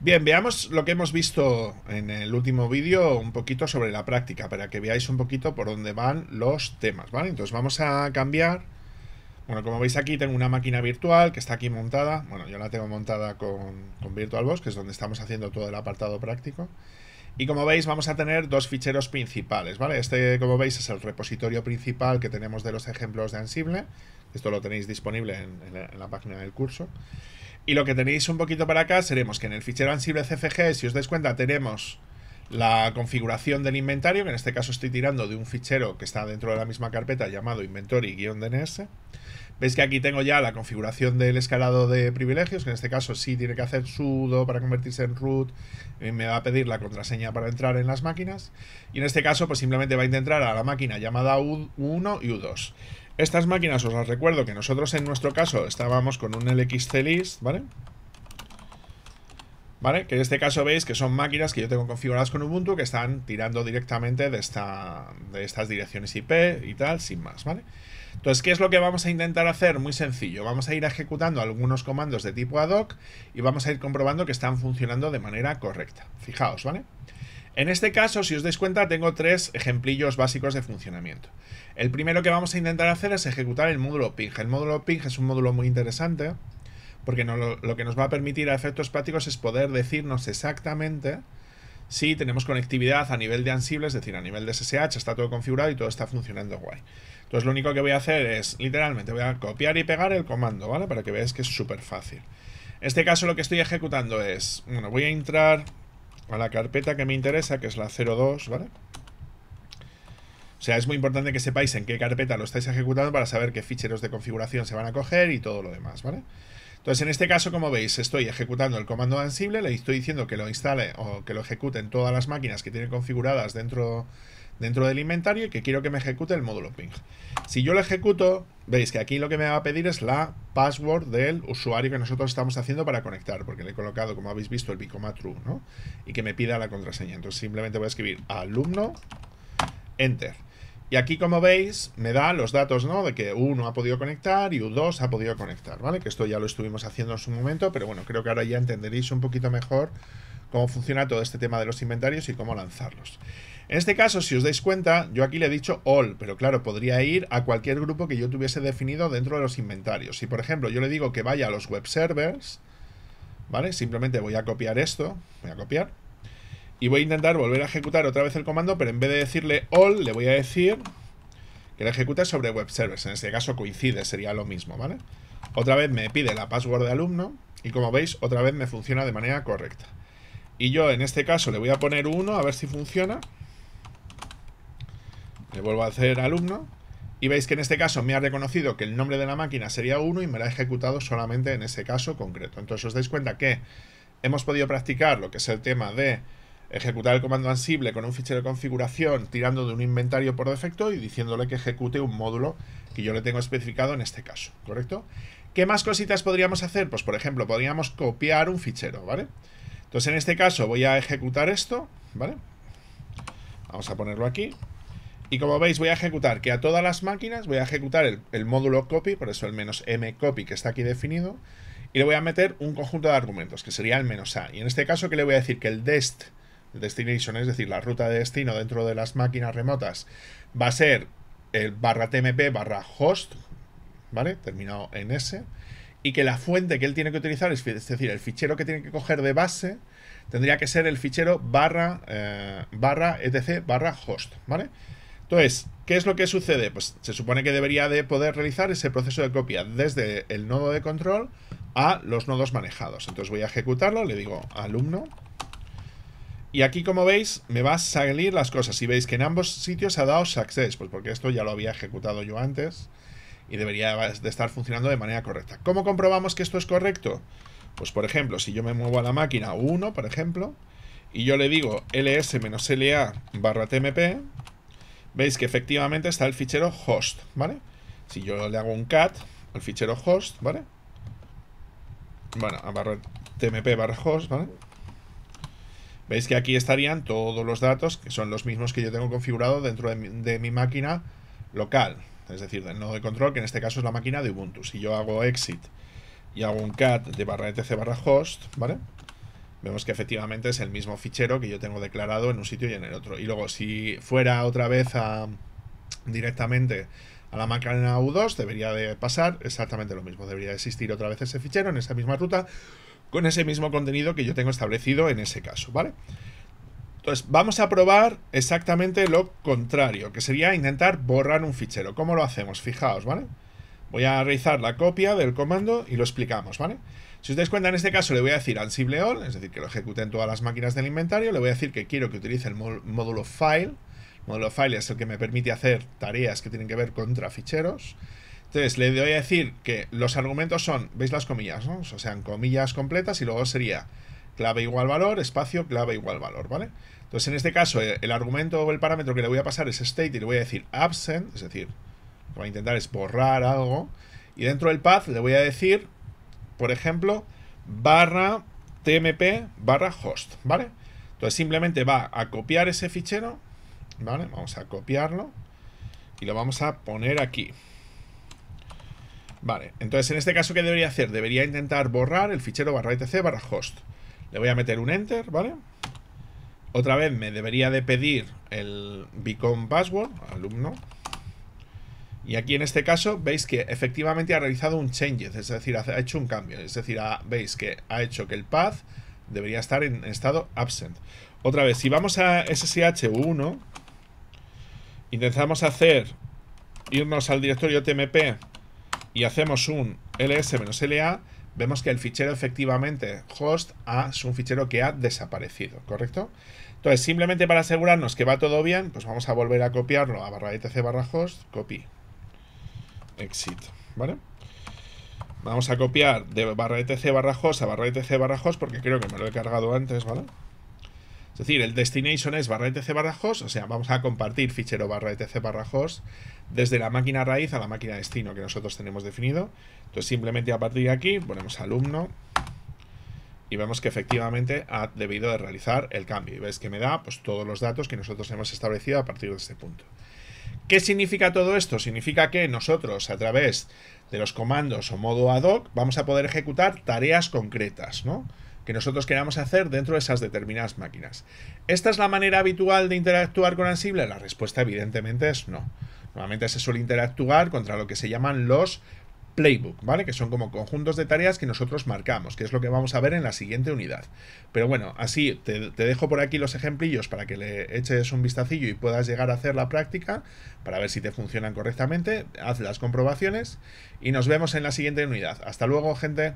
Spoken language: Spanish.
Bien, veamos lo que hemos visto en el último vídeo un poquito sobre la práctica, para que veáis un poquito por dónde van los temas, ¿vale? Entonces vamos a cambiar, bueno, como veis aquí tengo una máquina virtual que está aquí montada, bueno, yo la tengo montada con, con VirtualBox, que es donde estamos haciendo todo el apartado práctico, y como veis vamos a tener dos ficheros principales, ¿vale? Este, como veis, es el repositorio principal que tenemos de los ejemplos de Ansible, esto lo tenéis disponible en la página del curso, y lo que tenéis un poquito para acá seremos que en el fichero ansible CFG, si os dais cuenta, tenemos la configuración del inventario, que en este caso estoy tirando de un fichero que está dentro de la misma carpeta llamado inventory-dns. Veis que aquí tengo ya la configuración del escalado de privilegios, que en este caso sí tiene que hacer sudo para convertirse en root, me va a pedir la contraseña para entrar en las máquinas, y en este caso pues simplemente va a intentar a la máquina llamada U1 y U2. Estas máquinas, os las recuerdo que nosotros en nuestro caso estábamos con un LXC ¿vale? ¿Vale? Que en este caso veis que son máquinas que yo tengo configuradas con Ubuntu que están tirando directamente de, esta, de estas direcciones IP y tal, sin más, ¿vale? Entonces, ¿qué es lo que vamos a intentar hacer? Muy sencillo, vamos a ir ejecutando algunos comandos de tipo ad hoc y vamos a ir comprobando que están funcionando de manera correcta. Fijaos, ¿vale? vale en este caso, si os dais cuenta, tengo tres ejemplillos básicos de funcionamiento. El primero que vamos a intentar hacer es ejecutar el módulo ping. El módulo ping es un módulo muy interesante porque lo, lo, que nos va a permitir a efectos prácticos es poder decirnos exactamente si tenemos conectividad a nivel de Ansible, es decir, a nivel de SSH, está todo configurado y todo está funcionando guay. Entonces lo único que voy a hacer es, literalmente, voy a copiar y pegar el comando, ¿vale? Para que veáis que es súper fácil. En este caso lo que estoy ejecutando es, bueno, voy a entrar a la carpeta que me interesa, que es la 02, ¿vale? O sea, es muy importante que sepáis en qué carpeta lo estáis ejecutando para saber qué ficheros de configuración se van a coger y todo lo demás, ¿vale? vale entonces, en este caso, como veis, estoy ejecutando el comando Ansible, le estoy diciendo que lo instale o que lo ejecute en todas las máquinas que tiene configuradas dentro, dentro del inventario y que quiero que me ejecute el módulo ping. Si yo lo ejecuto, veis que aquí lo que me va a pedir es la password del usuario que nosotros estamos haciendo para conectar, porque le he colocado, como habéis visto, el bicoma true, ¿no? Y que me pida la contraseña. Entonces simplemente voy a escribir alumno, enter. Y aquí, como veis, me da los datos, ¿no? De que U1 ha podido conectar y U2 ha podido conectar, ¿vale? Que esto ya lo estuvimos haciendo en su momento, pero bueno, creo que ahora ya entenderéis un poquito mejor cómo funciona todo este tema de los inventarios y cómo lanzarlos. En este caso, si os dais cuenta, yo aquí le he dicho all, pero claro, podría ir a cualquier grupo que yo tuviese definido dentro de los inventarios. Si, por ejemplo, yo le digo que vaya a los web servers, ¿vale? Simplemente voy a copiar esto, voy a copiar, y voy a intentar volver a ejecutar otra vez el comando, pero en vez de decirle all, le voy a decir que lo ejecute sobre web servers. En este caso coincide, sería lo mismo, ¿vale? Otra vez me pide la password de alumno y como veis, otra vez me funciona de manera correcta. Y yo en este caso le voy a poner 1 a ver si funciona. Le vuelvo a hacer alumno. Y veis que en este caso me ha reconocido que el nombre de la máquina sería 1 y me la ha ejecutado solamente en ese caso concreto. Entonces os dais cuenta que hemos podido practicar lo que es el tema de ejecutar el comando ansible con un fichero de configuración tirando de un inventario por defecto y diciéndole que ejecute un módulo que yo le tengo especificado en este caso, ¿correcto? ¿Qué más cositas podríamos hacer? Pues por ejemplo, podríamos copiar un fichero, ¿vale? Entonces en este caso voy a ejecutar esto, ¿vale? Vamos a ponerlo aquí. Y como veis voy a ejecutar que a todas las máquinas voy a ejecutar el, módulo copy, por eso el menos m copy que está aquí definido, y le voy a meter un conjunto de argumentos, que sería el menos a. Y en este caso, que le voy a decir? Que el dest destination, es decir, la ruta de destino dentro de las máquinas remotas, va a ser el barra tmp barra host, ¿vale? Terminado en S, y que la fuente que él tiene que utilizar, es, decir, el fichero que tiene que coger de base, tendría que ser el fichero barra, eh, barra etc barra host, ¿vale? Entonces, ¿qué es lo que sucede? Pues se supone que debería de poder realizar ese proceso de copia desde el nodo de control a los nodos manejados. Entonces voy a ejecutarlo, le digo alumno y aquí, como veis, me va a salir las cosas. y veis que en ambos sitios ha dado success, pues porque esto ya lo había ejecutado yo antes y debería de estar funcionando de manera correcta. ¿Cómo comprobamos que esto es correcto? Pues, por ejemplo, si yo me muevo a la máquina 1, por ejemplo, y yo le digo ls-la barra tmp, veis que efectivamente está el fichero host, ¿vale? Si yo le hago un cat al fichero host, ¿vale? Bueno, a barra tmp barra host, ¿vale? Veis que aquí estarían todos los datos, que son los mismos que yo tengo configurado dentro de mi, máquina local, es decir, del nodo de control, que en este caso es la máquina de Ubuntu. Si yo hago exit y hago un cat de barra etc barra host, ¿vale? Vemos que efectivamente es el mismo fichero que yo tengo declarado en un sitio y en el otro. Y luego, si fuera otra vez a, directamente a la máquina U2, debería de pasar exactamente lo mismo. Debería existir otra vez ese fichero en esta misma ruta con ese mismo contenido que yo tengo establecido en ese caso, ¿vale? Entonces, vamos a probar exactamente lo contrario, que sería intentar borrar un fichero. ¿Cómo lo hacemos? Fijaos, ¿vale? Voy a realizar la copia del comando y lo explicamos, ¿vale? Si os dais cuenta, en este caso le voy a decir ansible all, es decir, que lo ejecute en todas las máquinas del inventario, le voy a decir que quiero que utilice el módulo file, el módulo file es el que me permite hacer tareas que tienen que ver contra ficheros, entonces le voy a decir que los argumentos son, veis las comillas, ¿no? O sea, comillas completas y luego sería clave igual valor, espacio, clave igual valor, ¿vale? Entonces en este caso eh, el argumento o el parámetro que le voy a pasar es state y le voy a decir absent, es decir, lo voy a intentar es borrar algo. Y dentro del path le voy a decir, por ejemplo, barra tmp barra host, ¿vale? Entonces simplemente va a copiar ese fichero, ¿vale? Vamos a copiarlo y lo vamos a poner aquí. Vale, entonces en este caso, ¿qué debería hacer? Debería intentar borrar el fichero barra etc barra host. Le voy a meter un enter, ¿vale? Otra vez me debería de pedir el beacon password, alumno. Y aquí en este caso veis que efectivamente ha realizado un change, es decir, ha hecho un cambio. Es decir, veis que ha hecho que el path debería estar en estado absent. Otra vez, si vamos a SSH1, intentamos hacer, irnos al directorio TMP y hacemos un ls-la, vemos que el fichero efectivamente host A es un fichero que ha desaparecido, ¿correcto? Entonces, simplemente para asegurarnos que va todo bien, pues vamos a volver a copiarlo a barra etc barra host, copy, exit, ¿vale? Vamos a copiar de barra etc barra host a barra etc barra host porque creo que me lo he cargado antes, ¿vale? Es decir, el destination es barra etc barra host, o sea, vamos a compartir fichero barra etc barra host desde la máquina raíz a la máquina destino que nosotros tenemos definido. Entonces simplemente a partir de aquí ponemos alumno y vemos que efectivamente ha debido de realizar el cambio. Y ves que me da pues, todos los datos que nosotros hemos establecido a partir de este punto. ¿Qué significa todo esto? Significa que nosotros a través de los comandos o modo ad hoc vamos a poder ejecutar tareas concretas, ¿no? que nosotros queramos hacer dentro de esas determinadas máquinas. ¿Esta es la manera habitual de interactuar con Ansible? La respuesta evidentemente es no. Normalmente se suele interactuar contra lo que se llaman los playbook, ¿vale? Que son como conjuntos de tareas que nosotros marcamos, que es lo que vamos a ver en la siguiente unidad. Pero bueno, así te, te, dejo por aquí los ejemplillos para que le eches un vistacillo y puedas llegar a hacer la práctica para ver si te funcionan correctamente. Haz las comprobaciones y nos vemos en la siguiente unidad. Hasta luego, gente.